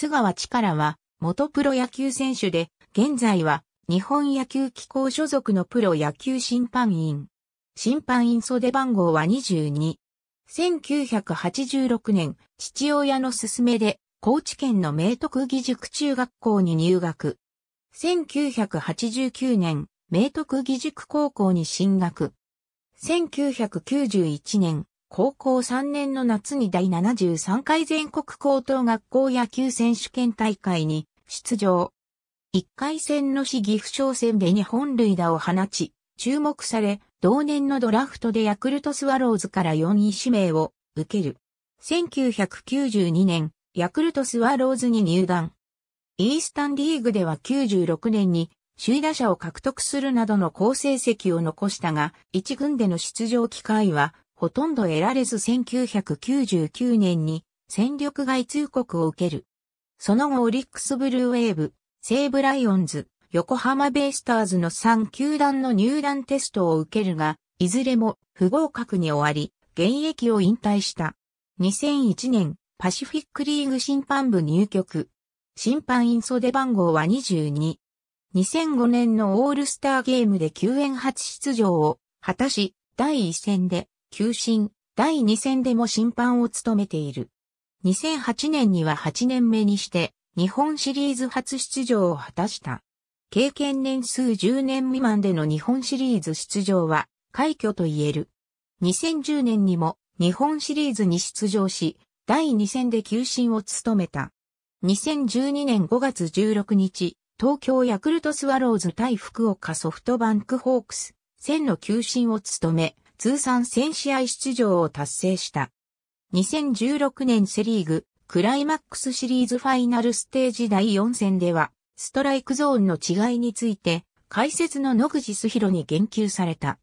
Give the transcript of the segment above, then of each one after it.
津川力は、元プロ野球選手で、現在は、日本野球機構所属のプロ野球審判員。審判員袖番号は22。1986年、父親の勧めで、高知県の明徳義塾中学校に入学。1989年、明徳義塾高校に進学。1991年、高校3年の夏に第73回全国高等学校野球選手権大会に出場。1回戦の市岐阜商戦で日本塁打を放ち、注目され、同年のドラフトでヤクルトスワローズから4位指名を受ける。1992年、ヤクルトスワローズに入団。イースタンリーグでは96年に首位打者を獲得するなどの好成績を残したが、一軍での出場機会はほとんど得られず1999年に戦力外通告を受ける。その後オリックスブルーウェーブ、西武ライオンズ、横浜ベイスターズの3球団の入団テストを受けるが、いずれも不合格に終わり、現役を引退した。2001年、パシフィックリーグ審判部入局。審判員袖番号は22。2005年のオールスターゲームで救援初出場を果たし、第1戦で球審、第2戦でも審判を務めている。2008年には8年目にして、日本シリーズ初出場を果たした。経験年数10年未満での日本シリーズ出場は、快挙と言える。2010年にも、日本シリーズに出場し、第2戦で球審を務めた。2012年5月16日、東京ヤクルトスワローズ対福岡ソフトバンクホークス、戦の球審を務め、通算1000試合出場を達成した。2016年セリーグ、クライマックスシリーズファイナルステージ第4戦では、ストライクゾーンの違いについて、解説の野口すひろに言及された。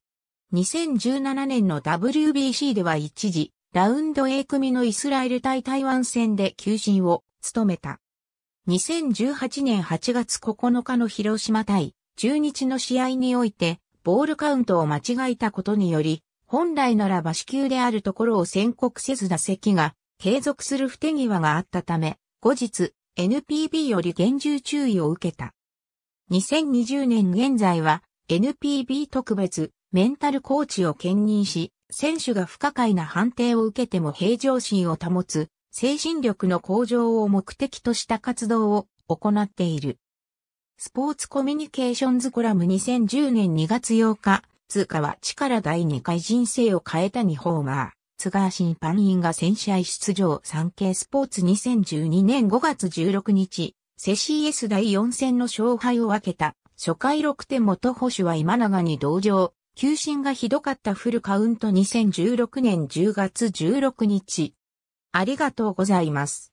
2017年の WBC では一時、ラウンド A 組のイスラエル対台湾戦で求人を務めた。2018年8月9日の広島対中日の試合において、ボールカウントを間違えたことにより、本来ならば死休であるところを宣告せず打席が継続する不手際があったため、後日、NPB より厳重注意を受けた。2020年現在は NPB 特別メンタルコーチを兼任し、選手が不可解な判定を受けても平常心を保つ、精神力の向上を目的とした活動を行っている。スポーツコミュニケーションズコラム2010年2月8日、通貨は力第2回人生を変えた2ホーマー、津川審判員が先試合出場産経スポーツ2012年5月16日、セシエス第4戦の勝敗を分けた、初回6点元保守は今永に同情、球審がひどかったフルカウント2016年10月16日。ありがとうございます。